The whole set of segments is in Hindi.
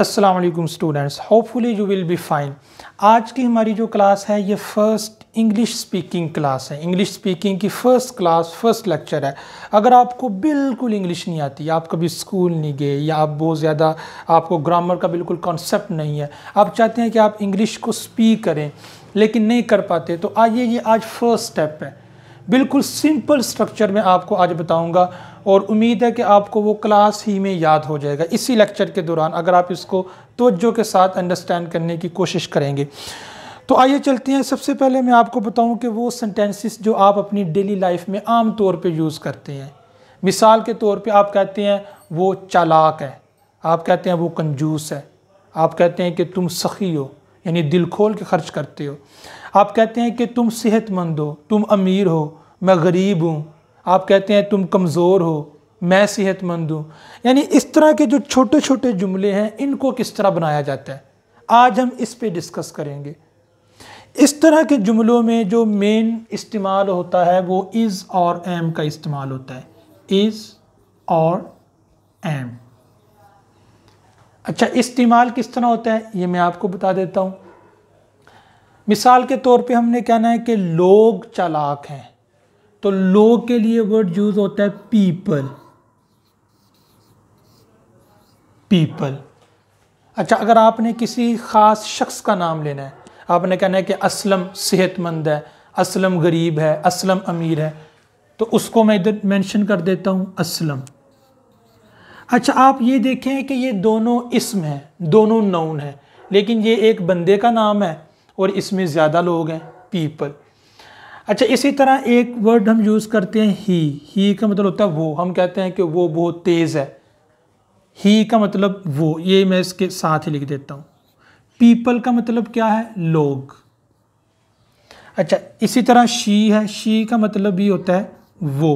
अस्सलाम वालेकुम students hopefully you will be fine आज की हमारी जो क्लास है ये फ़र्स्ट इंग्लिश स्पीकिंग क्लास है इंग्लिश स्पीकिंग की फ़र्स्ट क्लास फर्स्ट लेक्चर है अगर आपको बिल्कुल इंग्लिश नहीं आती आप कभी स्कूल नहीं गए या आप बहुत ज़्यादा आपको ग्रामर का बिल्कुल कॉन्सेप्ट नहीं है आप चाहते हैं कि आप इंग्लिश को स्पीक करें लेकिन नहीं कर पाते तो आइए ये आज फर्स्ट स्टेप है बिल्कुल सिंपल स्ट्रक्चर में आपको आज बताऊँगा और उम्मीद है कि आपको वो क्लास ही में याद हो जाएगा इसी लेक्चर के दौरान अगर आप इसको तोज्जो के साथ अंडरस्टैंड करने की कोशिश करेंगे तो आइए चलते हैं सबसे पहले मैं आपको बताऊं कि वो सेंटेंसेस जो आप अपनी डेली लाइफ में आम तौर पे यूज़ करते हैं मिसाल के तौर पे आप कहते हैं वो चालाक है आप कहते हैं वो कंजूस है आप कहते हैं कि तुम सखी हो यानी दिल खोल के खर्च करते हो आप कहते हैं कि तुम सेहतमंद हो तुम अमीर हो मैं गरीब हूँ आप कहते हैं तुम कमज़ोर हो मैं सेहतमंद हूँ यानी इस तरह के जो छोटे छोटे जुमले हैं इनको किस तरह बनाया जाता है आज हम इस पर डिस्कस करेंगे इस तरह के जुमलों में जो मेन इस्तेमाल होता है वो इज़ और एम का इस्तेमाल होता है इज़ और एम अच्छा इस्तेमाल किस तरह होता है ये मैं आपको बता देता हूँ मिसाल के तौर पे हमने कहना है कि लोग चालाक हैं तो लोग के लिए वर्ड यूज होता है पीपल पीपल अच्छा अगर आपने किसी ख़ास शख्स का नाम लेना है आपने कहना है कि असलम सेहतमंद है असलम गरीब है असलम अमीर है तो उसको मैं इधर मेंशन कर देता हूँ असलम अच्छा आप ये देखें कि ये दोनों इसम हैं दोनों नाउन हैं लेकिन ये एक बंदे का नाम है और इसमें ज़्यादा लोग हैं पीपल अच्छा इसी तरह एक वर्ड हम यूज़ करते हैं ही ही का मतलब होता है वो हम कहते हैं कि वो बहुत तेज़ है ही का मतलब वो ये मैं इसके साथ ही लिख देता हूँ पीपल का मतलब क्या है लोग अच्छा इसी तरह शी है शी का मतलब भी होता है वो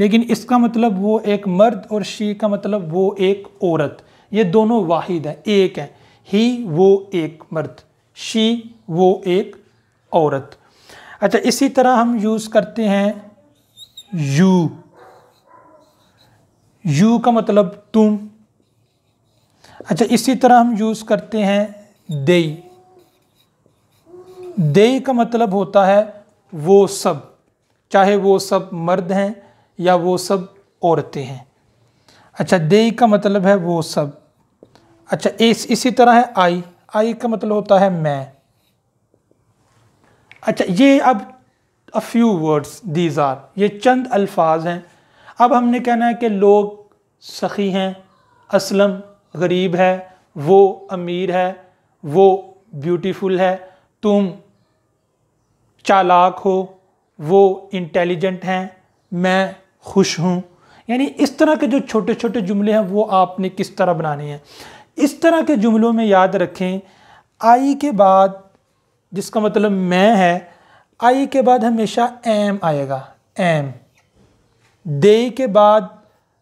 लेकिन इसका मतलब वो एक मर्द और शी का मतलब वो एक औरत ये दोनों वाहिद हैं एक हैं ही वो एक मर्द शी वो एक औरत अच्छा इसी तरह हम यूज़ करते हैं यू यू का मतलब तुम अच्छा इसी तरह हम यूज़ करते हैं दे दे का मतलब होता है वो सब चाहे वो सब मर्द हैं या वो सब औरतें हैं अच्छा दे का मतलब है वो सब अच्छा इस इसी तरह है आई आई का मतलब होता है मैं अच्छा ये अब a few words these are ये चंद अल्फाज हैं अब हमने कहना है कि लोग सखी हैं असलम गरीब है वो अमीर है वो ब्यूटीफुल है तुम चालाक हो वो इंटेलिजेंट हैं मैं खुश हूँ यानी इस तरह के जो छोटे छोटे जुमले हैं वो आपने किस तरह बनाने हैं इस तरह के जुमलों में याद रखें आई के बाद जिसका मतलब मैं है आई के बाद हमेशा एम आएगा एम दे के बाद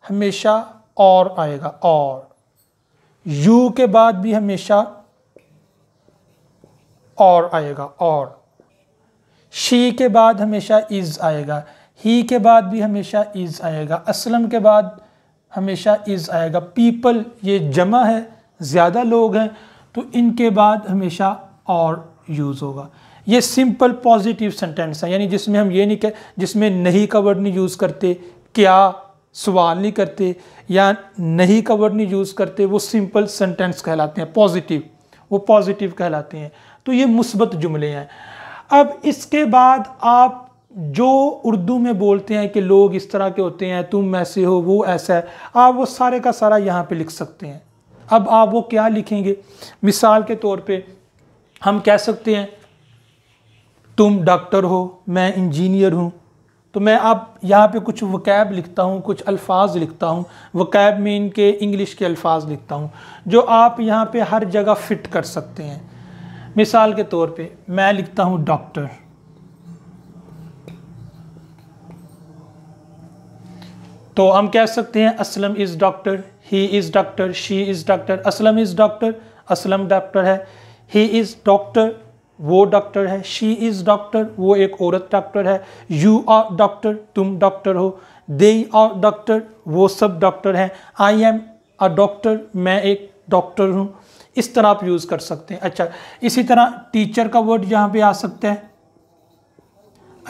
हमेशा और आएगा और यू के बाद भी हमेशा और आएगा और शी के बाद हमेशा इज़ आएगा ही के बाद भी हमेशा इज़ आएगा असलम के बाद हमेशा इज़ आएगा पीपल ये जमा है ज़्यादा लोग हैं तो इनके बाद हमेशा और यूज़ होगा ये सिंपल पॉजिटिव सेंटेंस है यानी जिसमें हम ये नहीं कह जिसमें नहीं का वर्ड नहीं यूज़ करते क्या सवाल नहीं करते या नहीं का वर्ड नहीं यूज़ करते वो सिंपल सेंटेंस कहलाते हैं पॉजिटिव वो पॉजिटिव कहलाते हैं तो ये मुस्बत जुमले हैं अब इसके बाद आप जो उर्दू में बोलते हैं कि लोग इस तरह के होते हैं तुम ऐसे हो वो ऐसा है आप वो सारे का सारा यहाँ पे लिख सकते हैं अब आप वो क्या लिखेंगे मिसाल के तौर पे हम कह सकते हैं तुम डॉक्टर हो मैं इंजीनियर हूँ तो मैं आप यहाँ पे कुछ वकैब लिखता हूँ कुछ अल्फाज लिखता हूँ वकैब में इनके इंग्लिश के अल्फाज लिखता हूँ जो आप यहाँ पे हर जगह फ़िट कर सकते हैं मिसाल के तौर पे मैं लिखता हूँ डॉक्टर तो हम कह सकते हैं Aslam is doctor he is doctor she is doctor Aslam is doctor Aslam doctor है ही इज़ डॉक्टर वो डॉक्टर है शी इज़ डॉक्टर वो एक औरत डॉक्टर है यू आर डॉक्टर तुम डॉक्टर हो दे आर डॉक्टर वो सब डॉक्टर हैं आई एम अ डॉक्टर मैं एक डॉक्टर हूँ इस तरह आप यूज़ कर सकते हैं अच्छा इसी तरह टीचर का वर्ड यहाँ पे आ सकता है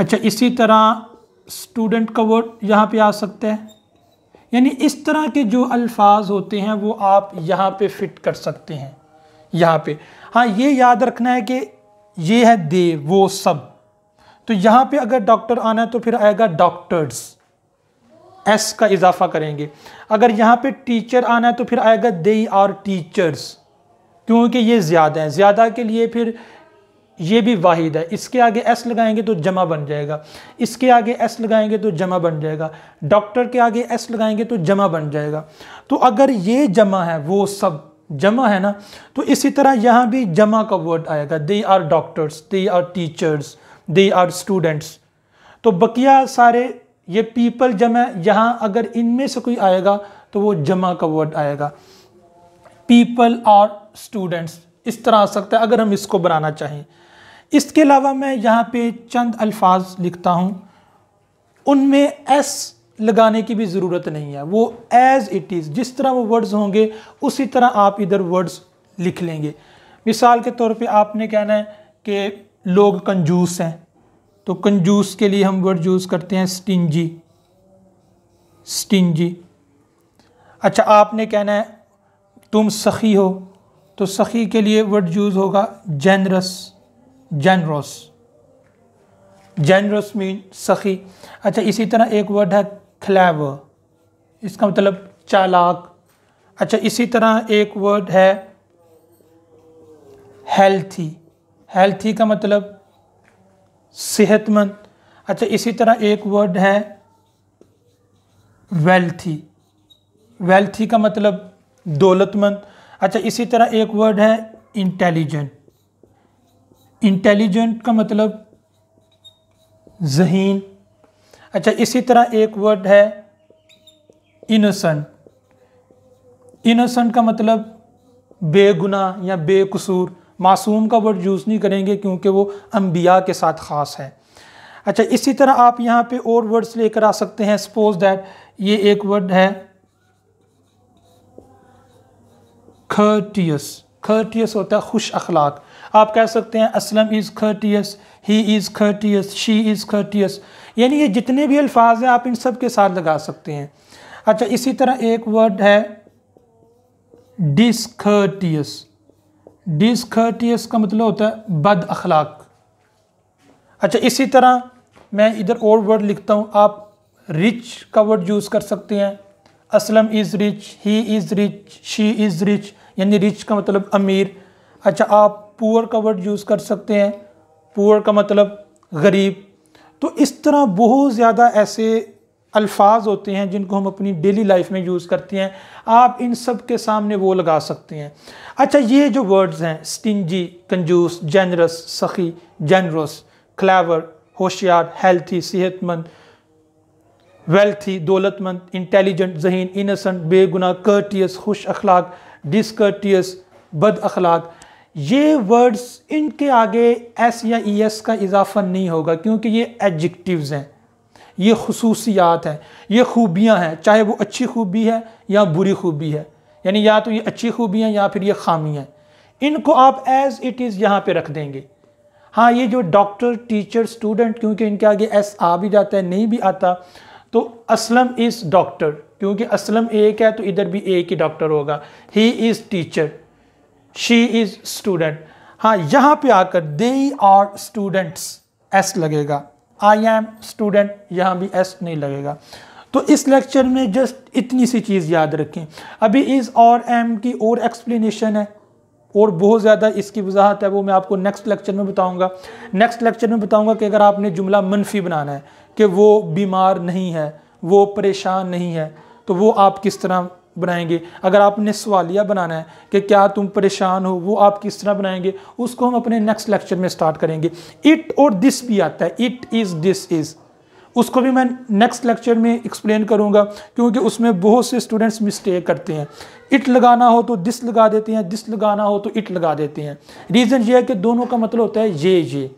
अच्छा इसी तरह स्टूडेंट का वर्ड यहाँ पे आ सकता है यानी इस तरह के जो अल्फाज होते हैं वो आप यहाँ पे फिट कर सकते हैं यहाँ पे हाँ ये याद रखना है कि ये है दे वो सब तो यहाँ पे अगर डॉक्टर आना है तो फिर आएगा डॉक्टर्स एस का इजाफा करेंगे अगर यहाँ पे टीचर आना है तो फिर आएगा दे आर टीचर्स क्योंकि ये ज़्यादा है ज़्यादा के लिए फिर ये भी वाहिद है इसके आगे एस लगाएंगे तो जमा बन जाएगा इसके आगे एस लगाएंगे तो जमा बन जाएगा डॉक्टर के आगे एस लगाएंगे तो जमा बन जाएगा तो अगर ये जमा है वो सब जमा है ना तो इसी तरह यहाँ भी जमा का वर्ड आएगा they are doctors they are teachers they are students तो बकिया सारे ये पीपल जमा यहाँ अगर इनमें से कोई आएगा तो वो जमा का वर्ड आएगा पीपल आर स्टूडेंट्स इस तरह आ सकता है अगर हम इसको बनाना चाहें इसके अलावा मैं यहाँ पे चंद अल्फाज लिखता हूँ उनमें एस लगाने की भी ज़रूरत नहीं है वो एज़ इट इज़ जिस तरह वो वर्ड्स होंगे उसी तरह आप इधर वर्ड्स लिख लेंगे मिसाल के तौर पे आपने कहना है कि लोग कंजूस हैं तो कंजूस के लिए हम वर्ड यूज़ करते हैं स्टिंजी स्टिंजी अच्छा आपने कहना है तुम सखी हो तो सखी के लिए वर्ड यूज़ होगा जेनरस जेनरस जेनरस मीन सखी अच्छा इसी तरह एक वर्ड है क्लैवर इसका मतलब चालाक अच्छा इसी तरह एक वर्ड है हेल्थी हेल्थी का मतलब सेहतमंद अच्छा इसी तरह एक वर्ड है वेल्थी वेल्थी का मतलब दौलतमंद अच्छा इसी तरह एक वर्ड है इंटेलिजेंट इंटेलिजेंट का मतलब जहीन अच्छा इसी तरह एक वर्ड है इनोसेंट इनोसेंट का मतलब बेगुना या बेकसूर मासूम का वर्ड यूज़ नहीं करेंगे क्योंकि वो अम्बिया के साथ ख़ास है अच्छा इसी तरह आप यहाँ पे और वर्ड्स लेकर आ सकते हैं सपोज दैट ये एक वर्ड है courteous खर्टियस होता है खुश अखलाक आप कह सकते हैं Aslam is courteous he is courteous she is courteous यानी ये जितने भी अल्फाज हैं आप इन सब के साथ लगा सकते हैं अच्छा इसी तरह एक वर्ड है डिसकर्टियस डिसकर्टियस का मतलब होता है बद अखलाक अच्छा इसी तरह मैं इधर और वर्ड लिखता हूँ आप रिच का वर्ड यूज़ कर सकते हैं Aslam is rich he is rich she is rich यानी रिच का मतलब अमीर अच्छा आप पुअर का वर्ड यूज़ कर सकते हैं पुअर का मतलब गरीब तो इस तरह बहुत ज़्यादा ऐसे अल्फाज होते हैं जिनको हम अपनी डेली लाइफ में यूज़ करते हैं आप इन सब के सामने वो लगा सकते हैं अच्छा ये जो वर्ड्स हैं स्टिंजी कंजूस जेनरस सखी जनरस क्लेवर होशियार हेल्थी सेहतमंद वेल्थी दौलतमंद इंटेलिजेंट जहीन इनसेंट बेगुनाह कर्टियस खुश अखलाक डिसकर्टियस बद अखलाक ये वर्ड्स इनके आगे एस या ई e एस का इजाफा नहीं होगा क्योंकि ये एडजेक्टिव्स हैं ये खसूसियात हैं ये खूबियाँ हैं चाहे वो अच्छी खूबी है या बुरी खूबी है यानी या तो ये अच्छी खूबियाँ या फिर ये खामी हैं इनको आप एज़ इट इज़ यहाँ पे रख देंगे हाँ ये जो डॉक्टर टीचर स्टूडेंट क्योंकि इनके आगे एस आ भी जाता है नहीं भी आता तो असलम इज़ डॉक्टर क्योंकि असलम एक है तो इधर भी एक ही डॉक्टर होगा he is teacher she is student हाँ यहाँ पे आकर दे आर स्टूडेंट्स एस लगेगा आई एम स्टूडेंट यहाँ भी एस नहीं लगेगा तो इस लेक्चर में जस्ट इतनी सी चीज़ याद रखें अभी इज और एम की और एक्सप्लेनेशन है और बहुत ज़्यादा इसकी वजाहत है वो मैं आपको नेक्स्ट लेक्चर में बताऊँगा नेक्स्ट लेक्चर में बताऊँगा कि अगर आपने जुमला मनफी बनाना है कि वो बीमार नहीं है वो परेशान नहीं है तो वो आप किस तरह बनाएंगे अगर आपने सवालिया बनाना है कि क्या तुम परेशान हो वो आप किस तरह बनाएंगे उसको हम अपने नेक्स्ट लेक्चर में स्टार्ट करेंगे इट और दिस भी आता है इट इज़ दिस इज़ उसको भी मैं नेक्स्ट लेक्चर में एक्सप्लेन करूँगा क्योंकि उसमें बहुत से स्टूडेंट्स मिस्टेक करते हैं इट लगाना हो तो दिस लगा देते हैं दिस लगाना हो तो इट लगा देते हैं रीज़न ये है कि दोनों का मतलब होता है ये ये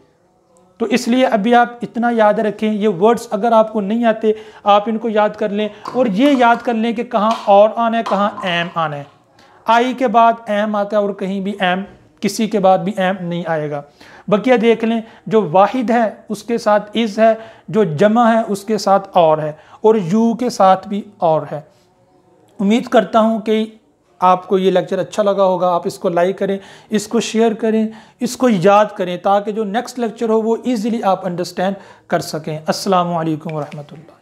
तो इसलिए अभी आप इतना याद रखें ये वर्ड्स अगर आपको नहीं आते आप इनको याद कर लें और ये याद कर लें कि कहाँ और आना है कहाँ एम आना है आई के बाद एम आता है और कहीं भी एम किसी के बाद भी एम नहीं आएगा बकिया देख लें जो वाहिद है उसके साथ इज़ है जो जमा है उसके साथ और है और यू के साथ भी और है उम्मीद करता हूँ कि आपको ये लेक्चर अच्छा लगा होगा आप इसको लाइक करें इसको शेयर करें इसको याद करें ताकि जो नेक्स्ट लेक्चर हो वो ईज़िली आप अंडरस्टैंड कर सकें असलकम वरहमल